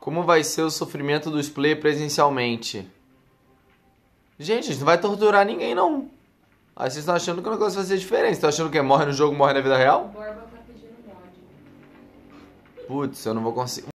Como vai ser o sofrimento dos play presencialmente? Gente, a gente não vai torturar ninguém, não. Aí vocês estão achando que o negócio vai ser diferente. Vocês estão achando que é morre no jogo, morre na vida real? Tá Putz, eu não vou conseguir.